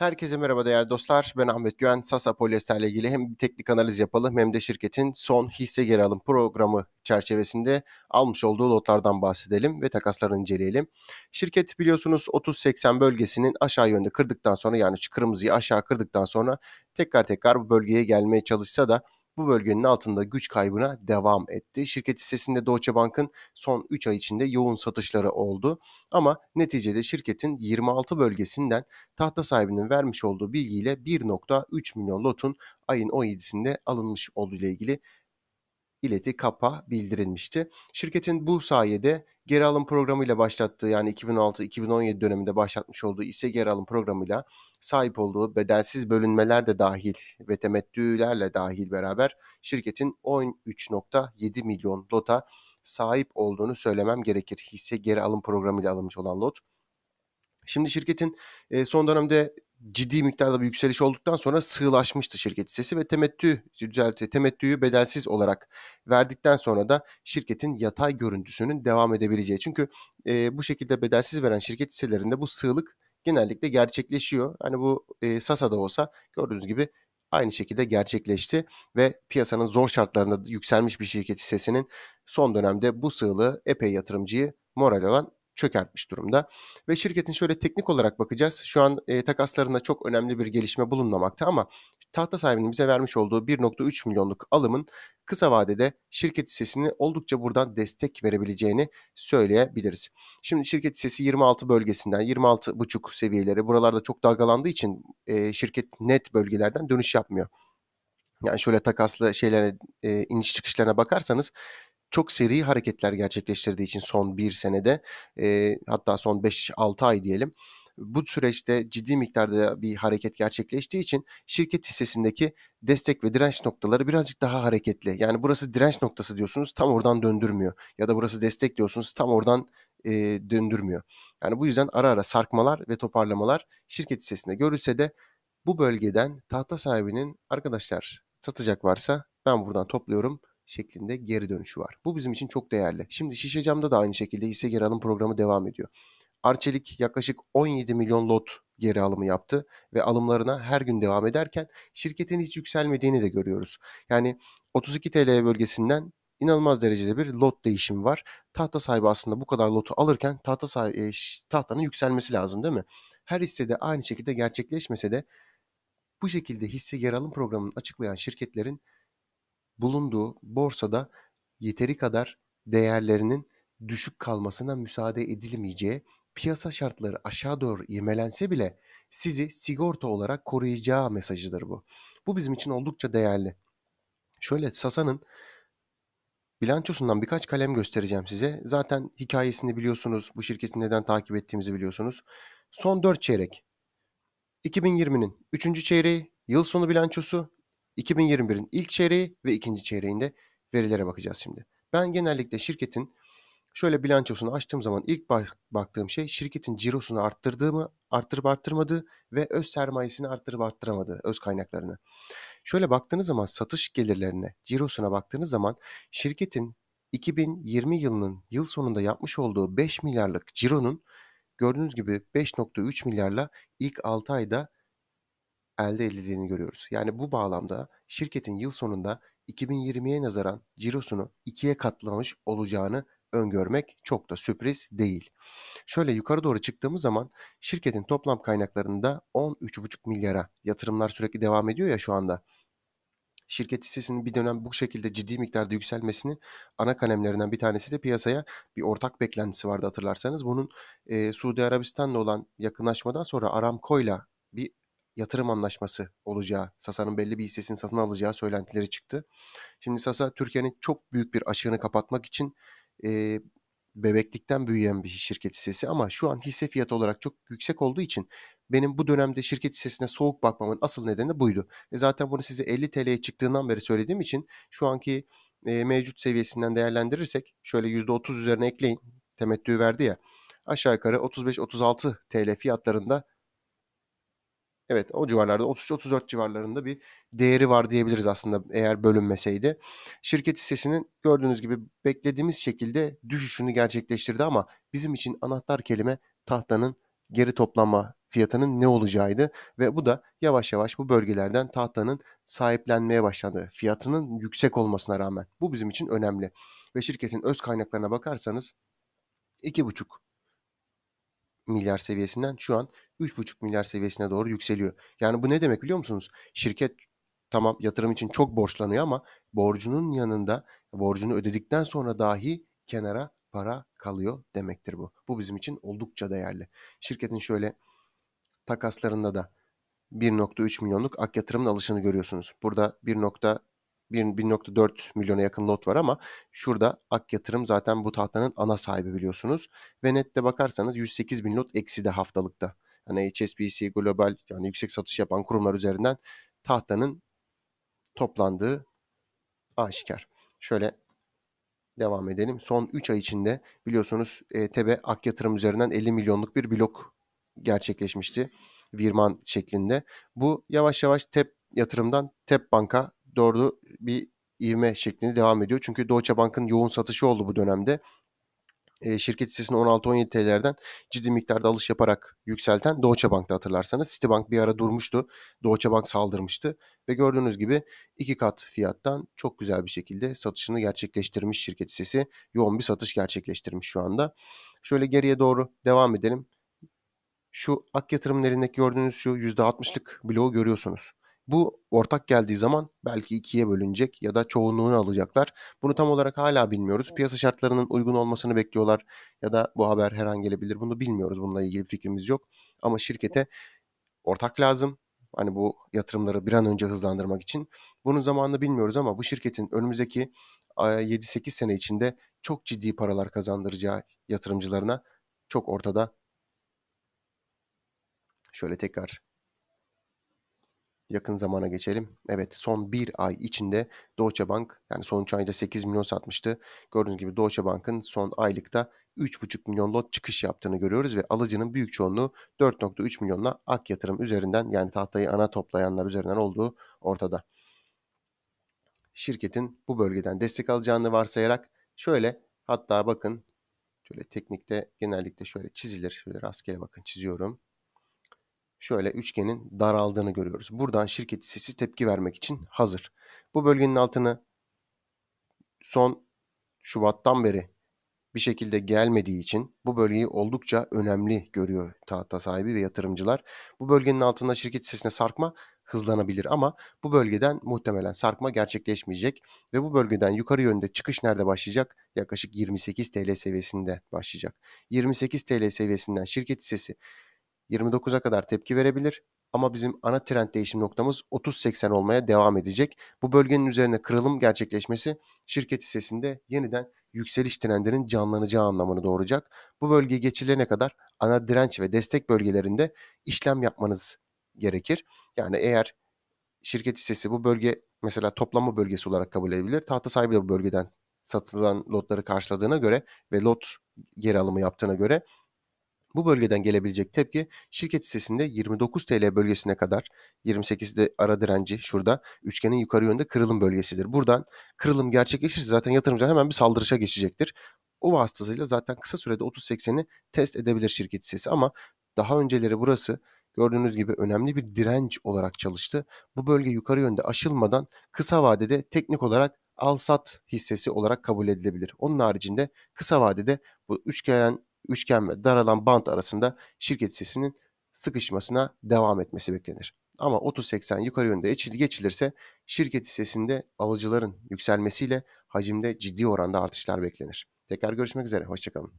Herkese merhaba değerli dostlar. Ben Ahmet Güven. Sasa Polyester ile ilgili hem bir teknik analiz yapalım hem de şirketin son hisse geri alım programı çerçevesinde almış olduğu lotlardan bahsedelim ve takasları inceleyelim. Şirket biliyorsunuz 30-80 bölgesinin aşağı yönde kırdıktan sonra yani kırmızıyı aşağı kırdıktan sonra tekrar tekrar bu bölgeye gelmeye çalışsa da bu bölgenin altında güç kaybına devam etti. Şirket hissesinde Deutsche Bank'ın son 3 ay içinde yoğun satışları oldu. Ama neticede şirketin 26 bölgesinden tahta sahibinin vermiş olduğu bilgiyle 1.3 milyon lotun ayın 17'sinde alınmış olduğu ile ilgili ileti kapa bildirilmişti. Şirketin bu sayede geri alım programıyla başlattığı yani 2006-2017 döneminde başlatmış olduğu ise geri alım programıyla sahip olduğu bedelsiz bölünmeler de dahil ve temettülerle dahil beraber şirketin 13.7 milyon lota sahip olduğunu söylemem gerekir. Hisse geri alım programıyla alınmış olan lot. Şimdi şirketin e, son dönemde ciddi miktarda bir yükseliş olduktan sonra sığlaşmıştı şirket hissesi ve temettü düzelti temettüyü bedelsiz olarak verdikten sonra da şirketin yatay görüntüsünün devam edebileceği. Çünkü e, bu şekilde bedelsiz veren şirket hisselerinde bu sığlık genellikle gerçekleşiyor. Hani bu e, Sasa'da olsa gördüğünüz gibi aynı şekilde gerçekleşti ve piyasanın zor şartlarında yükselmiş bir şirket hissesinin son dönemde bu sığlığı epey yatırımcıyı moral olan çökertmiş durumda. Ve şirketin şöyle teknik olarak bakacağız. Şu an e, takaslarında çok önemli bir gelişme bulunmamakta ama tahta sahibinin bize vermiş olduğu 1.3 milyonluk alımın kısa vadede şirket hissesini oldukça buradan destek verebileceğini söyleyebiliriz. Şimdi şirket hissesi 26 bölgesinden 26.5 seviyeleri buralarda çok dalgalandığı için e, şirket net bölgelerden dönüş yapmıyor. Yani şöyle takaslı şeylere e, iniş çıkışlarına bakarsanız çok seri hareketler gerçekleştirdiği için son bir senede e, hatta son 5-6 ay diyelim bu süreçte ciddi miktarda bir hareket gerçekleştiği için şirket hissesindeki destek ve direnç noktaları birazcık daha hareketli. Yani burası direnç noktası diyorsunuz tam oradan döndürmüyor ya da burası destek diyorsunuz tam oradan e, döndürmüyor. Yani bu yüzden ara ara sarkmalar ve toparlamalar şirket hissesinde görülse de bu bölgeden tahta sahibinin arkadaşlar satacak varsa ben buradan topluyorum şeklinde geri dönüşü var. Bu bizim için çok değerli. Şimdi şişe camda da aynı şekilde hisse geri alım programı devam ediyor. Arçelik yaklaşık 17 milyon lot geri alımı yaptı ve alımlarına her gün devam ederken şirketin hiç yükselmediğini de görüyoruz. Yani 32 TL bölgesinden inanılmaz derecede bir lot değişimi var. Tahta sahibi aslında bu kadar lotu alırken tahta sahibi, e, tahtanın yükselmesi lazım değil mi? Her hissede aynı şekilde gerçekleşmese de bu şekilde hisse geri alım programını açıklayan şirketlerin bulunduğu borsada yeteri kadar değerlerinin düşük kalmasına müsaade edilmeyeceği piyasa şartları aşağı doğru ivmelense bile sizi sigorta olarak koruyacağı mesajıdır bu. Bu bizim için oldukça değerli. Şöyle Sasa'nın bilançosundan birkaç kalem göstereceğim size. Zaten hikayesini biliyorsunuz. Bu şirketi neden takip ettiğimizi biliyorsunuz. Son 4 çeyrek. 2020'nin 3. çeyreği, yıl sonu bilançosu, 2021'in ilk çeyreği ve ikinci çeyreğinde verilere bakacağız şimdi. Ben genellikle şirketin şöyle bilançosunu açtığım zaman ilk baktığım şey şirketin cirosunu arttırdığı mı, arttırıp arttırmadığı ve öz sermayesini arttırıp arttıramadığı, öz kaynaklarını. Şöyle baktığınız zaman satış gelirlerine, cirosuna baktığınız zaman şirketin 2020 yılının yıl sonunda yapmış olduğu 5 milyarlık cironun gördüğünüz gibi 5.3 milyarla ilk 6 ayda elde edildiğini görüyoruz. Yani bu bağlamda şirketin yıl sonunda 2020'ye nazaran cirosunu ikiye katlamış olacağını öngörmek çok da sürpriz değil. Şöyle yukarı doğru çıktığımız zaman şirketin toplam kaynaklarında 13,5 milyara yatırımlar sürekli devam ediyor ya şu anda. Şirket hissesinin bir dönem bu şekilde ciddi miktarda yükselmesinin ana kalemlerinden bir tanesi de piyasaya bir ortak beklentisi vardı hatırlarsanız. Bunun e, Suudi Arabistan'la olan yakınlaşmadan sonra Aramco'yla bir yatırım anlaşması olacağı, Sasa'nın belli bir hissesini satın alacağı söylentileri çıktı. Şimdi Sasa Türkiye'nin çok büyük bir açığını kapatmak için e, bebeklikten büyüyen bir şirket hissesi ama şu an hisse fiyatı olarak çok yüksek olduğu için benim bu dönemde şirket hissesine soğuk bakmamın asıl nedeni buydu. E zaten bunu size 50 TL'ye çıktığından beri söylediğim için şu anki e, mevcut seviyesinden değerlendirirsek şöyle %30 üzerine ekleyin temettü verdi ya aşağı yukarı 35-36 TL fiyatlarında Evet o civarlarda 33-34 civarlarında bir değeri var diyebiliriz aslında eğer bölünmeseydi. Şirket hissesinin gördüğünüz gibi beklediğimiz şekilde düşüşünü gerçekleştirdi ama bizim için anahtar kelime tahtanın geri toplanma fiyatının ne olacağıydı ve bu da yavaş yavaş bu bölgelerden tahtanın sahiplenmeye başladı. Fiyatının yüksek olmasına rağmen bu bizim için önemli. Ve şirketin öz kaynaklarına bakarsanız 2,5 milyar seviyesinden şu an 3,5 milyar seviyesine doğru yükseliyor. Yani bu ne demek biliyor musunuz? Şirket tamam yatırım için çok borçlanıyor ama borcunun yanında borcunu ödedikten sonra dahi kenara para kalıyor demektir bu. Bu bizim için oldukça değerli. Şirketin şöyle takaslarında da 1.3 milyonluk ak yatırımın alışını görüyorsunuz. Burada 1. 1.4 milyona yakın lot var ama şurada Ak Yatırım zaten bu tahtanın ana sahibi biliyorsunuz. Ve nette bakarsanız 108 bin lot eksi de haftalıkta. Hani HSBC Global yani yüksek satış yapan kurumlar üzerinden tahtanın toplandığı aşikar. Şöyle devam edelim. Son 3 ay içinde biliyorsunuz e, Ak Yatırım üzerinden 50 milyonluk bir blok gerçekleşmişti. Virman şeklinde. Bu yavaş yavaş TEP yatırımdan TEP Bank'a doğru bir ivme şeklinde devam ediyor. Çünkü Deutsche Bank'ın yoğun satışı oldu bu dönemde. E, şirket hissesini 16-17 TL'lerden ciddi miktarda alış yaparak yükselten Deutsche Bank'ta hatırlarsanız. Citibank bir ara durmuştu. Deutsche Bank saldırmıştı. Ve gördüğünüz gibi iki kat fiyattan çok güzel bir şekilde satışını gerçekleştirmiş şirket hissesi. Yoğun bir satış gerçekleştirmiş şu anda. Şöyle geriye doğru devam edelim. Şu Ak Yatırım'ın elindeki gördüğünüz şu %60'lık bloğu görüyorsunuz. Bu ortak geldiği zaman belki ikiye bölünecek ya da çoğunluğunu alacaklar. Bunu tam olarak hala bilmiyoruz. Piyasa şartlarının uygun olmasını bekliyorlar ya da bu haber her an gelebilir. Bunu bilmiyoruz. Bununla ilgili bir fikrimiz yok. Ama şirkete ortak lazım. Hani bu yatırımları bir an önce hızlandırmak için. Bunun zamanını bilmiyoruz ama bu şirketin önümüzdeki 7-8 sene içinde çok ciddi paralar kazandıracağı yatırımcılarına çok ortada. Şöyle tekrar yakın zamana geçelim. Evet son bir ay içinde Deutsche Bank yani son 3 ayda 8 milyon satmıştı. Gördüğünüz gibi Deutsche Bank'ın son aylıkta 3,5 milyon lot çıkış yaptığını görüyoruz ve alıcının büyük çoğunluğu 4,3 milyonla ak yatırım üzerinden yani tahtayı ana toplayanlar üzerinden olduğu ortada. Şirketin bu bölgeden destek alacağını varsayarak şöyle hatta bakın şöyle teknikte genellikle şöyle çizilir. Şöyle rastgele bakın çiziyorum şöyle üçgenin daraldığını görüyoruz. Buradan şirket sesi tepki vermek için hazır. Bu bölgenin altını son Şubat'tan beri bir şekilde gelmediği için bu bölgeyi oldukça önemli görüyor tahta sahibi ve yatırımcılar. Bu bölgenin altında şirket sesine sarkma hızlanabilir ama bu bölgeden muhtemelen sarkma gerçekleşmeyecek ve bu bölgeden yukarı yönde çıkış nerede başlayacak? Yaklaşık 28 TL seviyesinde başlayacak. 28 TL seviyesinden şirket sesi 29'a kadar tepki verebilir ama bizim ana trend değişim noktamız 30.80 olmaya devam edecek. Bu bölgenin üzerine kırılım gerçekleşmesi şirket hissesinde yeniden yükseliş trendinin canlanacağı anlamını doğuracak. Bu bölge geçilene kadar ana direnç ve destek bölgelerinde işlem yapmanız gerekir. Yani eğer şirket hissesi bu bölge mesela toplama bölgesi olarak kabul edilir. Tahta sahibi de bu bölgeden satılan lotları karşıladığına göre ve lot geri alımı yaptığına göre bu bölgeden gelebilecek tepki şirket hissesinde 29 TL bölgesine kadar 28'de ara direnci şurada üçgenin yukarı yönde kırılım bölgesidir. Buradan kırılım gerçekleşirse zaten yatırımcılar hemen bir saldırışa geçecektir. O vasıtasıyla zaten kısa sürede 30.80'i test edebilir şirket hissesi ama daha önceleri burası gördüğünüz gibi önemli bir direnç olarak çalıştı. Bu bölge yukarı yönde aşılmadan kısa vadede teknik olarak al-sat hissesi olarak kabul edilebilir. Onun haricinde kısa vadede bu üçgen üçgen ve daralan bant arasında şirket hissesinin sıkışmasına devam etmesi beklenir. Ama 30-80 yukarı yönde geçilirse şirket hissesinde alıcıların yükselmesiyle hacimde ciddi oranda artışlar beklenir. Tekrar görüşmek üzere, hoşçakalın.